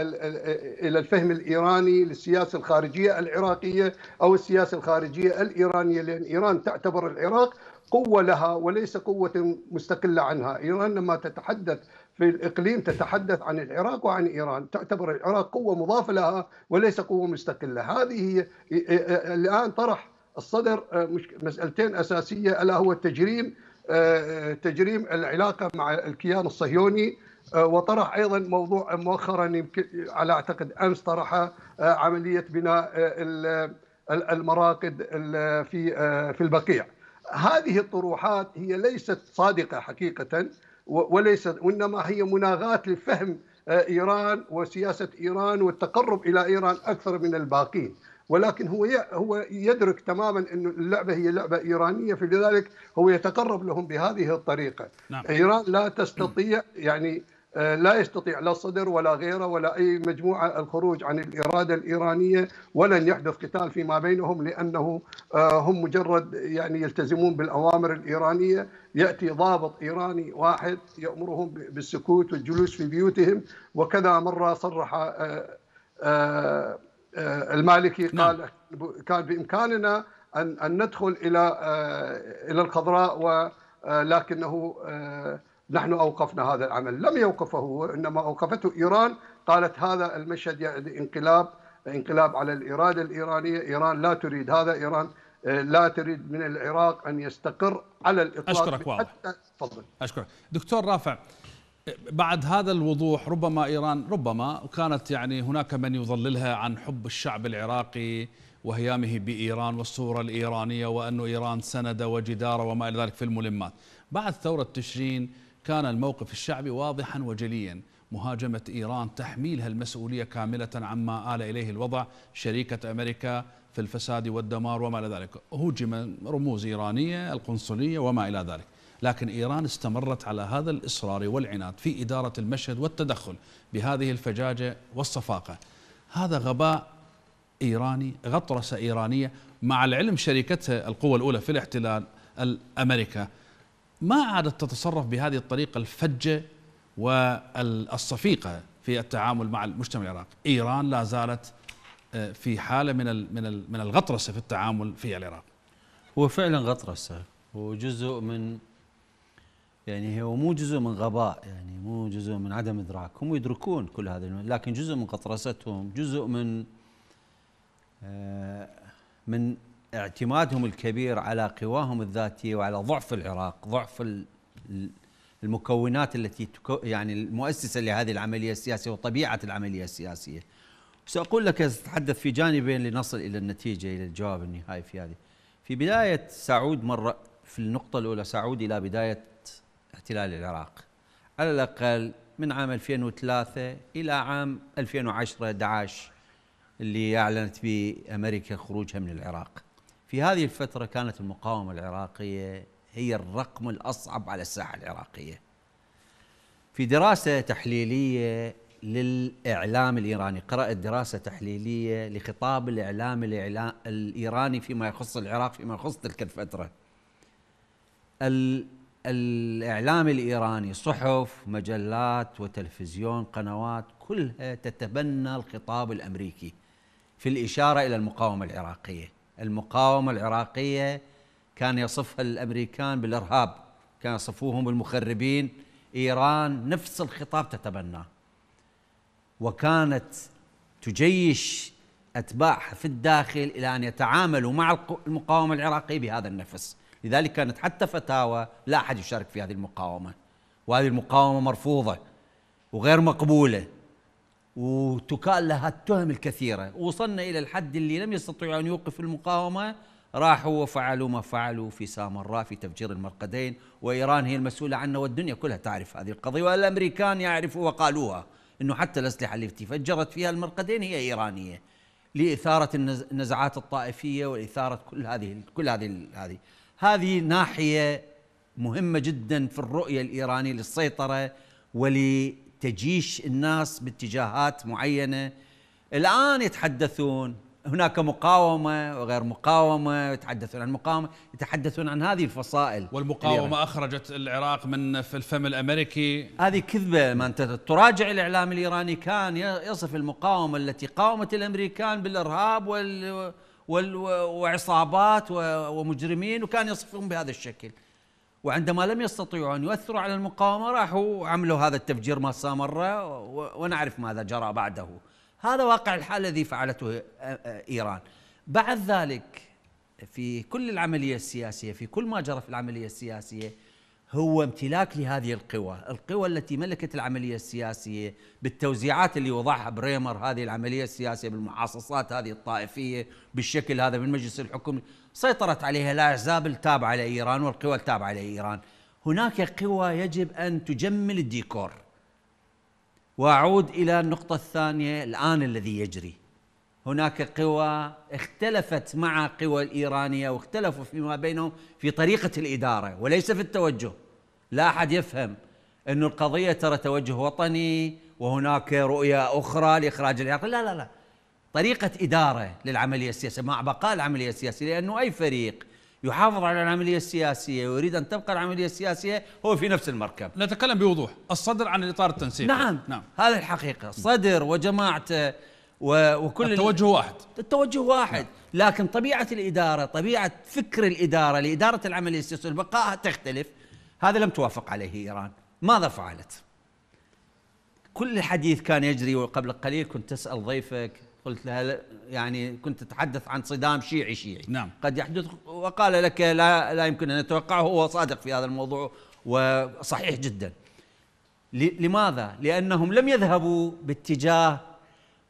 Speaker 4: إلى الفهم الإيراني للسياسة الخارجية العراقية أو السياسة الخارجية الإيرانية لأن إيران تعتبر العراق قوة لها وليس قوة مستقلة عنها إيران لما تتحدث في الإقليم تتحدث عن العراق وعن إيران تعتبر العراق قوة مضافة لها وليس قوة مستقلة هذه هي آه، الآن طرح الصدر آه، مسألتين أساسية ألا هو التجريم آه، آه، تجريم العلاقة مع الكيان الصهيوني وطرح ايضا موضوع مؤخرا يمكن على اعتقد امس طرح عمليه بناء المراقد في في البقيع. هذه الطروحات هي ليست صادقه حقيقه وليست وانما هي مناغاه لفهم ايران وسياسه ايران والتقرب الى ايران اكثر من الباقين. ولكن هو هو يدرك تماما أن اللعبة هي لعبة إيرانية فلذلك هو يتقرب لهم بهذه الطريقة نعم. إيران لا تستطيع يعني آه، لا يستطيع لا صدر ولا غيره ولا اي مجموعه الخروج عن الاراده الايرانيه ولن يحدث قتال فيما بينهم لانه آه، هم مجرد يعني يلتزمون بالاوامر الايرانيه ياتي ضابط ايراني واحد يامرهم بالسكوت والجلوس في بيوتهم وكذا مره صرح آه، آه، المالكي نعم. قال كان بامكاننا ان ان ندخل الى آه، الى الخضراء ولكنه آه، نحن اوقفنا هذا العمل، لم يوقفه هو انما اوقفته ايران قالت هذا المشهد يعني انقلاب انقلاب على الاراده الايرانيه، ايران لا تريد هذا، ايران لا تريد من العراق ان يستقر على الاطلاق اشكرك واضح تفضل
Speaker 1: اشكرك دكتور رافع بعد هذا الوضوح ربما ايران ربما كانت يعني هناك من يظللها عن حب الشعب العراقي وهيامه بايران والصوره الايرانيه وأن ايران سند وجدار وما الى ذلك في الملمات. بعد ثوره تشرين كان الموقف الشعبي واضحا وجليا مهاجمه ايران تحميلها المسؤوليه كامله عما ال اليه الوضع شريكه امريكا في الفساد والدمار وما الى ذلك. هجم رموز ايرانيه القنصليه وما الى ذلك. لكن إيران استمرت على هذا الإصرار والعناد في إدارة المشهد والتدخل بهذه الفجاجة والصفاقة هذا غباء إيراني غطرسة إيرانية مع العلم شركتها القوة الأولى في الاحتلال الأمريكا ما عادت تتصرف بهذه الطريقة الفجة والصفيقة في التعامل مع المجتمع العراقي إيران لا زالت آه، في حالة من من من الغطرسة في التعامل في العراق هو فعلا غطرسة وجزء من
Speaker 3: يعني هو مو جزء من غباء يعني مو جزء من عدم ادراك هم يدركون كل هذا لكن جزء من قطرستهم جزء من آه، من اعتمادهم الكبير على قواهم الذاتيه وعلى ضعف العراق ضعف المكونات التي يعني المؤسسه لهذه العمليه السياسيه وطبيعه العمليه السياسيه سأقول لك أتحدث في جانبين لنصل إلى النتيجة إلى الجواب النهائي في هذه في بداية سعود مرة في النقطة الأولى سعود إلى بداية احتلال العراق على الأقل من عام 2003 إلى عام 2010 داعش اللي أعلنت به أمريكا خروجها من العراق في هذه الفترة كانت المقاومة العراقية هي الرقم الأصعب على الساحة العراقية في دراسة تحليلية للإعلام الإيراني قرأت دراسة تحليلية لخطاب الإعلام الإيراني فيما يخص العراق فيما يخص تلك الفترة الإعلام الإيراني صحف مجلات وتلفزيون قنوات كلها تتبنى الخطاب الأمريكي في الإشارة إلى المقاومة العراقية المقاومة العراقية كان يصفها الأمريكان بالإرهاب كان يصفوهم المخربين إيران نفس الخطاب تتبناه وكانت تجيش أتباعها في الداخل إلى أن يتعاملوا مع المقاومة العراقية بهذا النفس لذلك كانت حتى فتاوى لا أحد يشارك في هذه المقاومة وهذه المقاومة مرفوضة وغير مقبولة وتكال لها التهم الكثيرة وصلنا إلى الحد اللي لم يستطيعوا أن يوقفوا المقاومة راحوا وفعلوا ما فعلوا في سامراء في تفجير المرقدين وإيران هي المسؤولة عنه والدنيا كلها تعرف هذه القضية والأمريكان يعرفوا وقالوها أنه حتى الأسلحة التي فجرت فيها المرقدين هي إيرانية لإثارة النزعات الطائفية وإثارة كل هذه كل هذه هذه هذه ناحيه مهمه جدا في الرؤيه الايرانيه للسيطره ولتجيش الناس باتجاهات معينه الان يتحدثون هناك مقاومة وغير مقاومة يتحدثون عن مقاومة يتحدثون عن هذه الفصائل والمقاومة الإيران.
Speaker 1: أخرجت العراق من
Speaker 3: في الفم الأمريكي هذه كذبة ما أنت تراجع الإعلام الإيراني كان يصف المقاومة التي قاومت الأمريكان بالإرهاب وال وعصابات ومجرمين وكان يصفهم بهذا الشكل وعندما لم يستطيعوا ان يؤثروا على المقاومه راحوا عملوا هذا التفجير ما سامر ونعرف ماذا جرى بعده هذا واقع الحال الذي فعلته آه، آه، ايران بعد ذلك في كل العمليه السياسيه في كل ما جرى في العمليه السياسيه هو امتلاك لهذه القوى القوى التي ملكت العملية السياسية بالتوزيعات اللي وضعها بريمر هذه العملية السياسية بالمعاصصات هذه الطائفية بالشكل هذا من مجلس الحكم سيطرت عليها الأحزاب التابعة لإيران والقوى التابعة لإيران هناك قوى يجب أن تجمل الديكور وأعود إلى النقطة الثانية الآن الذي يجري هناك قوى اختلفت مع قوى الإيرانية واختلفوا فيما بينهم في طريقة الإدارة وليس في التوجه لا أحد يفهم أن القضية ترى توجه وطني وهناك رؤية أخرى لإخراج العراق لا لا لا طريقة إدارة للعملية السياسية مع بقاء العملية السياسية لأنه أي فريق يحافظ على العملية السياسية ويريد أن تبقى العملية السياسية هو في نفس المركب
Speaker 1: نتكلم بوضوح الصدر عن الإطار التنسيقي نعم, نعم.
Speaker 3: هذا الحقيقة الصدر وجماعته وكل التوجه واحد التوجه واحد نعم. لكن طبيعه الاداره طبيعه فكر الاداره لاداره العمل السياسية بقائها تختلف هذا لم توافق عليه ايران ماذا فعلت كل الحديث كان يجري وقبل قليل كنت تسال ضيفك قلت لها يعني كنت تتحدث عن صدام شيعي شيعي نعم. قد يحدث وقال لك لا لا يمكن ان نتوقعه هو صادق في هذا الموضوع وصحيح جدا لماذا لانهم لم يذهبوا باتجاه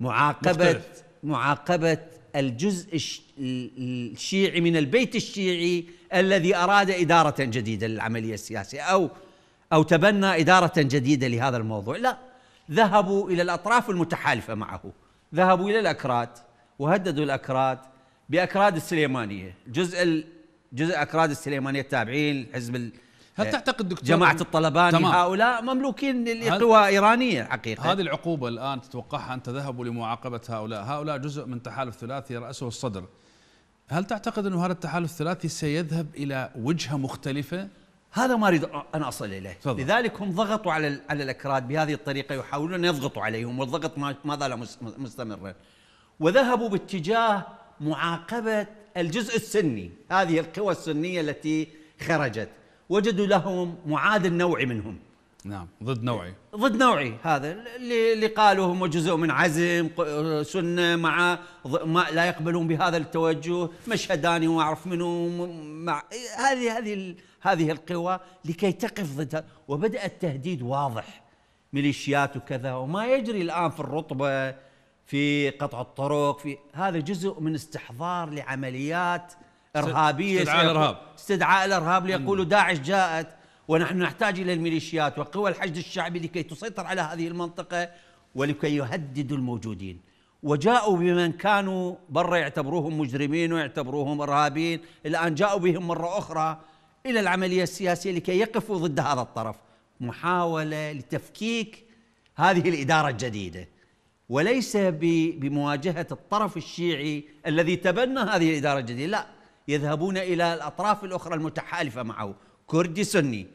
Speaker 3: معاقبة مختلف. معاقبة الجزء الشيعي من البيت الشيعي الذي أراد إدارة جديدة للعملية السياسية أو أو تبنى إدارة جديدة لهذا الموضوع لا ذهبوا إلى الأطراف المتحالفة معه ذهبوا إلى الأكراد وهددوا الأكراد بأكراد السليمانية جزء جزء أكراد السليمانية التابعين حزب هل إيه. تعتقد دكتور جماعة الطلبان تمام. هؤلاء مملوكين لقوى
Speaker 1: إيرانية حقيقة هذه العقوبة الآن تتوقعها أن تذهبوا لمعاقبة هؤلاء هؤلاء جزء من تحالف ثلاثي رأسه الصدر هل تعتقد أن هذا التحالف الثلاثي سيذهب إلى وجهة مختلفة؟ هذا ما اريد ان اصل اليه
Speaker 3: فضل. لذلك هم ضغطوا على على الاكراد بهذه الطريقه يحاولون ان يضغطوا عليهم والضغط ما زال مستمرا وذهبوا باتجاه معاقبه الجزء السني هذه القوى السنيه التي خرجت وجدوا لهم معادل نوعي
Speaker 1: منهم نعم ضد نوعي
Speaker 3: ضد نوعي هذا اللي اللي قالوا هم جزء من عزم سنه مع ما لا يقبلون بهذا التوجه مشهداني اعرف منو مع هذه هذه هذه القوى لكي تقف ضدها وبدا التهديد واضح ميليشيات وكذا وما يجري الان في الرطبه في قطع الطرق في هذا جزء من استحضار لعمليات ارهابيه استدعاء الارهاب استدعاء الارهاب ليقولوا داعش جاءت ونحن نحتاج الى الميليشيات وقوى الحشد الشعبي لكي تسيطر على هذه المنطقه ولكي يهددوا الموجودين وجاءوا بمن كانوا برا يعتبروهم مجرمين ويعتبروهم ارهابيين الان جاءوا بهم مره اخرى الى العمليه السياسيه لكي يقفوا ضد هذا الطرف محاوله لتفكيك هذه الاداره الجديده وليس بمواجهه الطرف الشيعي الذي تبنى هذه الاداره الجديده لا يذهبون إلى الأطراف الأخرى المتحالفة معه كردي سني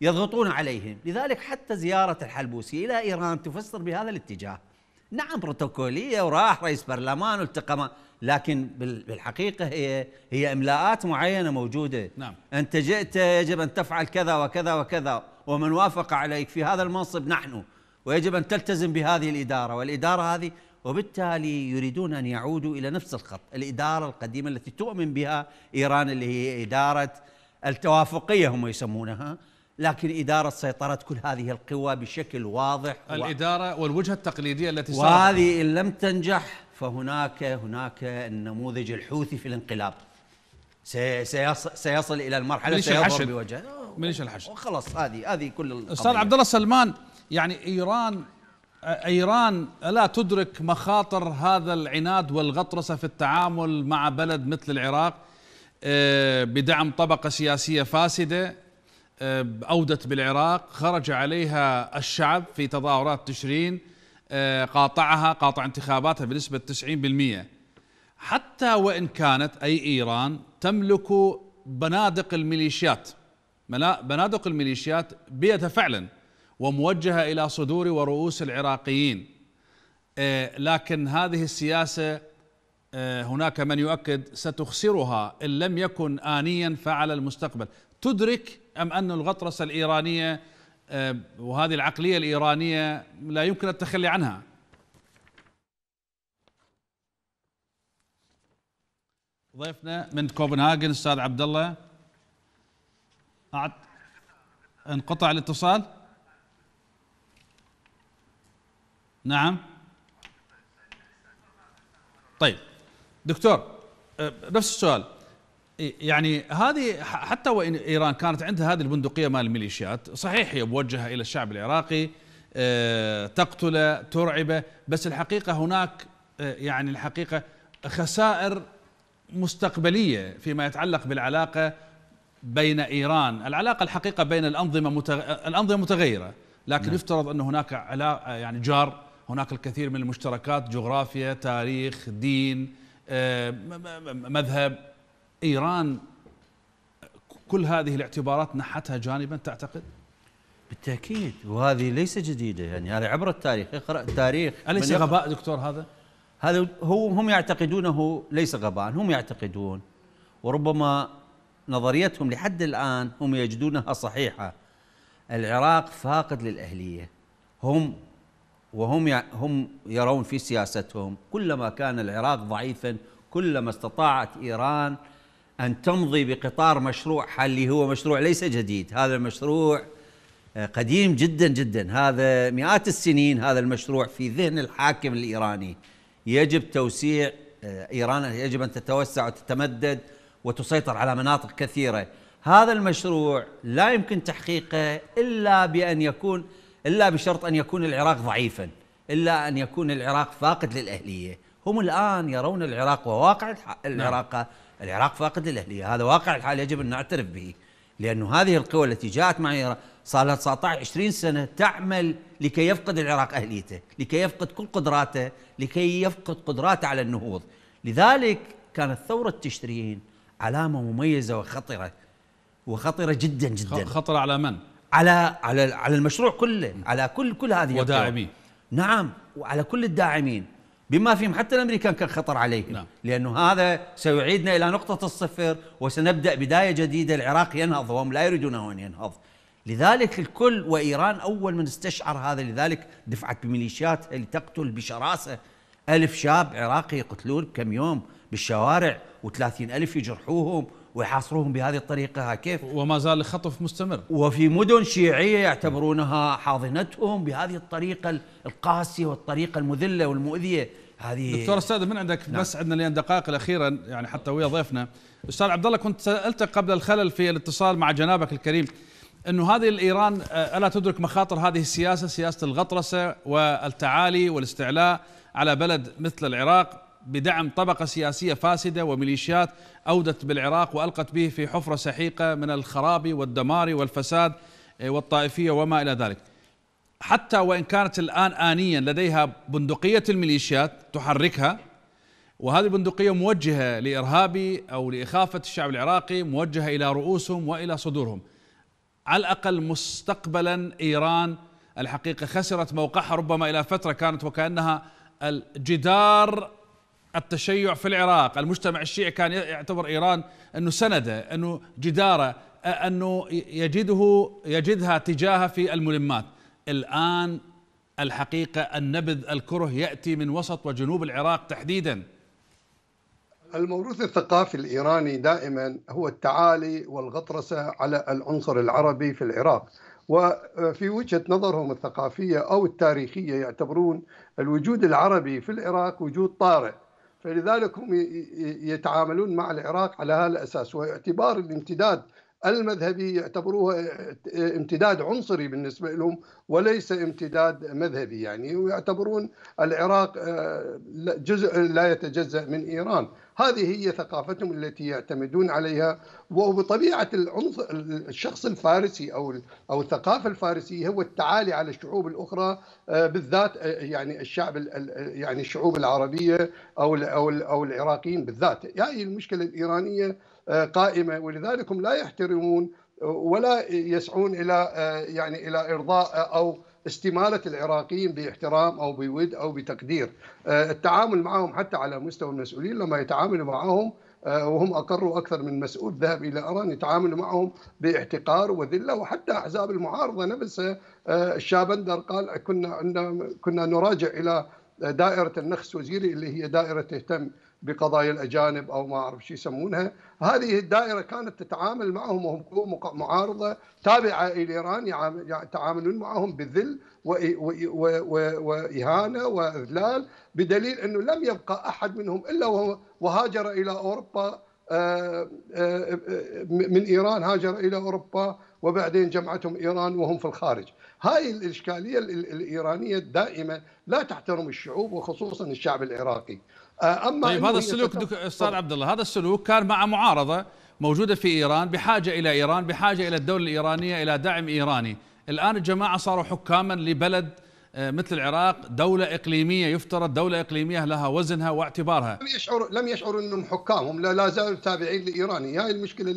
Speaker 3: يضغطون عليهم لذلك حتى زيارة الحلبوسي إلى إيران تفسر بهذا الاتجاه نعم بروتوكولية وراح رئيس برلمان والتقى لكن بالحقيقة هي هي إملاءات معينة موجودة نعم. أنت جئت يجب أن تفعل كذا وكذا وكذا ومن وافق عليك في هذا المنصب نحن ويجب أن تلتزم بهذه الإدارة والإدارة هذه وبالتالي يريدون أن يعودوا إلى نفس الخط الإدارة القديمة التي تؤمن بها إيران اللي هي إدارة التوافقية هم يسمونها لكن إدارة سيطرة كل هذه القوى بشكل واضح
Speaker 1: الإدارة والوجهة التقليدية التي صارت وهذه
Speaker 3: إن لم تنجح فهناك هناك النموذج الحوثي في الانقلاب سيصل, سيصل الى المرحله سيضرب بوجهه من الحشد
Speaker 1: وخلاص هذه هذه كل استاذ عبد الله سلمان يعني ايران ايران الا تدرك مخاطر هذا العناد والغطرسه في التعامل مع بلد مثل العراق آه، بدعم طبقه سياسيه فاسده آه، اودت بالعراق خرج عليها الشعب في تظاهرات تشرين آه، قاطعها قاطع انتخاباتها بنسبه 90% حتى وان كانت اي ايران تملك بنادق الميليشيات بنادق الميليشيات بيدها فعلا وموجهه الى صدور ورؤوس العراقيين آه، لكن هذه السياسه آه، هناك من يؤكد ستخسرها ان لم يكن انيا فعلى المستقبل تدرك ام ان الغطرسه الايرانيه آه، وهذه العقليه الايرانيه لا يمكن التخلي عنها ضيفنا من كوبنهاجن استاذ عبد الله انقطع الاتصال نعم طيب دكتور آه، نفس السؤال يعني هذه حتى وان ايران كانت عندها هذه البندقيه مال الميليشيات صحيح هي موجهه الى الشعب العراقي آه، تقتله ترعبه بس الحقيقه هناك آه، يعني الحقيقه خسائر مستقبليه فيما يتعلق بالعلاقه بين ايران، العلاقه الحقيقه بين الانظمه متغ... الانظمه متغيره، لكن نعم. يفترض ان هناك علاقه يعني جار هناك الكثير من المشتركات جغرافيا تاريخ دين آه، مذهب إيران كل هذه الاعتبارات نحتها جانبا تعتقد؟
Speaker 3: بالتأكيد وهذه ليس جديدة يعني هذه عبر التاريخ اقرأ التاريخ أليس غباء دكتور هذا؟ هذا هو هم يعتقدونه ليس غباء هم يعتقدون وربما نظريتهم لحد الآن هم يجدونها صحيحة العراق فاقد للأهلية هم وهم هم يرون في سياستهم كلما كان العراق ضعيفا كلما استطاعت ايران ان تمضي بقطار مشروع حالي هو مشروع ليس جديد، هذا المشروع آه، قديم جدا جدا، هذا مئات السنين هذا المشروع في ذهن الحاكم الايراني. يجب توسيع آه، ايران يجب ان تتوسع وتتمدد وتسيطر على مناطق كثيره. هذا المشروع لا يمكن تحقيقه الا بان يكون إلا بشرط أن يكون العراق ضعيفا إلا أن يكون العراق فاقد للأهلية هم الآن يرون العراق وواقع نعم. العراق العراق فاقد للأهلية هذا واقع الحال يجب أن نعترف به لأن هذه القوى التي جاءت معي صار لها 19 20 سنة تعمل لكي يفقد العراق أهليته لكي يفقد كل قدراته لكي يفقد قدراته على النهوض لذلك كانت ثورة تشرين علامة مميزة وخطرة وخطرة جدا جدا خطرة على من؟ على على على المشروع كله على كل كل هذه وداعمين نعم وعلى كل الداعمين بما فيهم حتى الامريكان كان خطر عليهم نعم. لانه هذا سيعيدنا الى نقطه الصفر وسنبدا بدايه جديده العراق ينهض وهم لا يريدونه ان ينهض لذلك الكل وايران اول من استشعر هذا لذلك دفعت بميليشيات اللي تقتل بشراسه ألف شاب عراقي يقتلون كم يوم بالشوارع و ألف يجرحوهم ويحاصروهم بهذه الطريقه كيف وما زال الخطف مستمر وفي مدن شيعيه
Speaker 1: يعتبرونها حاضنتهم بهذه الطريقه القاسيه والطريقه المذله والمؤذيه هذه دكتور استاذ من عندك نعم. بس عندنا لين دقائق الاخيره يعني حتى ويا ضيفنا استاذ عبد الله كنت سالتك قبل الخلل في الاتصال مع جنابك الكريم انه هذه الايران آه، الا تدرك مخاطر هذه السياسه سياسه الغطرسه والتعالي والاستعلاء على بلد مثل العراق بدعم طبقة سياسية فاسدة وميليشيات أودت بالعراق وألقت به في حفرة سحيقة من الخراب والدمار والفساد آه، والطائفية وما إلى ذلك حتى وإن كانت الآن آنيا لديها بندقية الميليشيات تحركها وهذه البندقية موجهة لإرهابي أو لإخافة الشعب العراقي موجهة إلى رؤوسهم وإلى صدورهم على الأقل مستقبلا إيران الحقيقة خسرت موقعها ربما إلى فترة كانت وكأنها الجدار التشيع في العراق المجتمع الشيعي كان يعتبر إيران أنه سنده أنه جداره أنه يجده يجدها تجاهه في الملمات الآن الحقيقة النبذ الكره يأتي من وسط وجنوب العراق تحديدا
Speaker 4: الموروث الثقافي الإيراني دائما هو التعالي والغطرسة على العنصر العربي في العراق وفي وجهة نظرهم الثقافية أو التاريخية يعتبرون الوجود العربي في العراق وجود طارئ فلذلك هم يتعاملون مع العراق على هذا الأساس واعتبار الامتداد المذهبي يعتبروه امتداد عنصري بالنسبة لهم وليس امتداد مذهبي يعني ويعتبرون العراق آه، جزء لا يتجزأ من إيران هذه هي ثقافتهم التي يعتمدون عليها وبطبيعه العنصر الشخص الفارسي او او الثقافه الفارسيه هو التعالي على الشعوب الاخرى آه، بالذات آه، يعني الشعب يعني الشعوب العربيه او او او العراقيين بالذات هذه يعني المشكله الايرانيه آه، قائمه ولذلك هم لا يحترمون ولا يسعون الى يعني الى ارضاء او استماله العراقيين باحترام او بود او بتقدير آه، التعامل معهم حتى على مستوى المسؤولين لما يتعاملوا معهم آه، وهم اقروا اكثر من مسؤول ذهب الى أران يتعاملوا معهم باحتقار وذله وحتى احزاب المعارضه نفسها آه، الشابندر قال كنا كنا نراجع الى دائره النخس وزيري اللي هي دائره تهتم بقضايا الاجانب او ما اعرف شو يسمونها، هذه الدائره كانت تتعامل معهم وهم معارضه تابعه الى ايران يتعاملون معهم بذل واهانه واذلال بدليل انه لم يبقى احد منهم الا وهاجر الى اوروبا آه، آه، من ايران هاجر الى اوروبا وبعدين جمعتهم ايران وهم في الخارج. هاي الاشكاليه الايرانيه الدائمه لا تحترم الشعوب وخصوصا الشعب العراقي. آه، اما طيب هذا السلوك استاذ
Speaker 1: عبد الله هذا السلوك كان مع معارضه موجوده في ايران بحاجه الى ايران بحاجه الى الدوله الايرانيه الى دعم ايراني الان الجماعه صاروا حكاما لبلد آه، مثل العراق دولة إقليمية يفترض دولة إقليمية لها وزنها واعتبارها لم
Speaker 4: يشعر لم يشعروا أنهم حكام هم لا زالوا تابعين لإيراني هاي المشكلة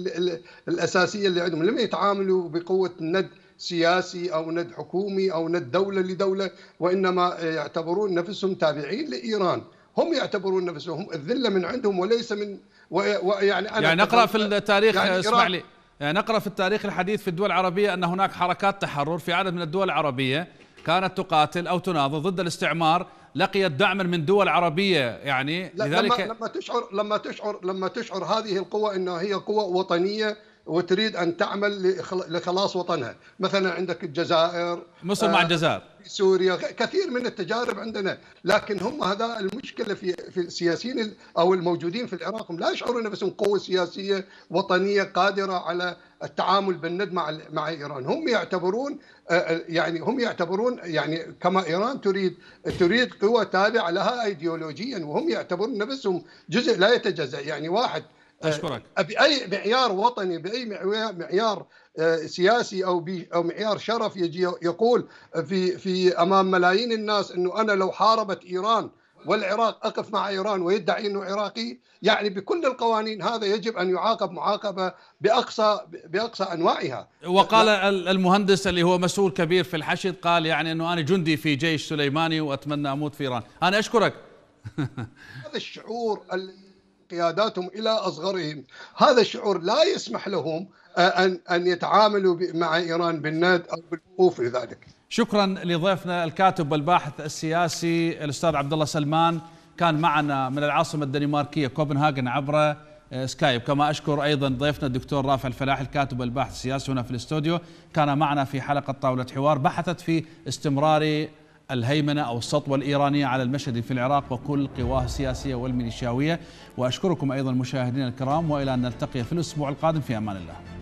Speaker 4: الأساسية اللي عندهم لم يتعاملوا بقوة ند سياسي أو ند حكومي أو ند دولة لدولة وإنما يعتبرون نفسهم تابعين لإيران هم يعتبرون نفسهم الذله من عندهم وليس من ويعني انا يعني نقرا في التاريخ يعني اسمع لي
Speaker 1: يعني نقرا في التاريخ الحديث في الدول العربيه ان هناك حركات تحرر في عدد من الدول العربيه كانت تقاتل او تناضل ضد الاستعمار لقيت دعما من دول عربيه يعني لذلك لما,
Speaker 4: لما تشعر لما تشعر لما تشعر هذه القوه انها هي قوه وطنيه وتريد ان تعمل لخلاص وطنها مثلا عندك الجزائر مصر مع آه، الجزائر سوريا كثير من التجارب عندنا لكن هم هذا المشكله في في السياسيين او الموجودين في العراق هم لا يشعرون نفسهم قوه سياسيه وطنيه قادره على التعامل بالند مع مع ايران هم يعتبرون آه، آه، يعني هم يعتبرون يعني كما ايران تريد تريد قوه تابعه لها ايديولوجيا وهم يعتبرون نفسهم جزء لا يتجزا يعني واحد اشكرك آه، باي معيار وطني باي معيار آه، سياسي او او معيار شرف يجي يقول في في امام ملايين الناس انه انا لو حاربت ايران والعراق اقف مع ايران ويدعي انه عراقي يعني بكل القوانين هذا يجب ان يعاقب معاقبه باقصى باقصى انواعها
Speaker 1: وقال المهندس اللي هو مسؤول كبير في الحشد قال يعني انه انا جندي في جيش سليماني واتمنى اموت في ايران انا اشكرك
Speaker 4: هذا الشعور اللي قياداتهم إلى أصغرهم هذا الشعور لا يسمح لهم آه، أن أن يتعاملوا مع إيران بالند أو بالوقوف لذلك
Speaker 1: شكرا لضيفنا الكاتب والباحث السياسي الأستاذ عبد الله سلمان كان معنا من العاصمة الدنماركية كوبنهاجن عبر آه، سكايب كما أشكر أيضا ضيفنا الدكتور رافع الفلاح الكاتب والباحث السياسي هنا في الاستوديو كان معنا في حلقة طاولة حوار بحثت في استمرار الهيمنة أو السطوة الإيرانية على المشهد في العراق وكل قواه السياسية والميليشياوية وأشكركم أيضا مشاهدينا الكرام وإلى أن نلتقي في الأسبوع القادم في أمان الله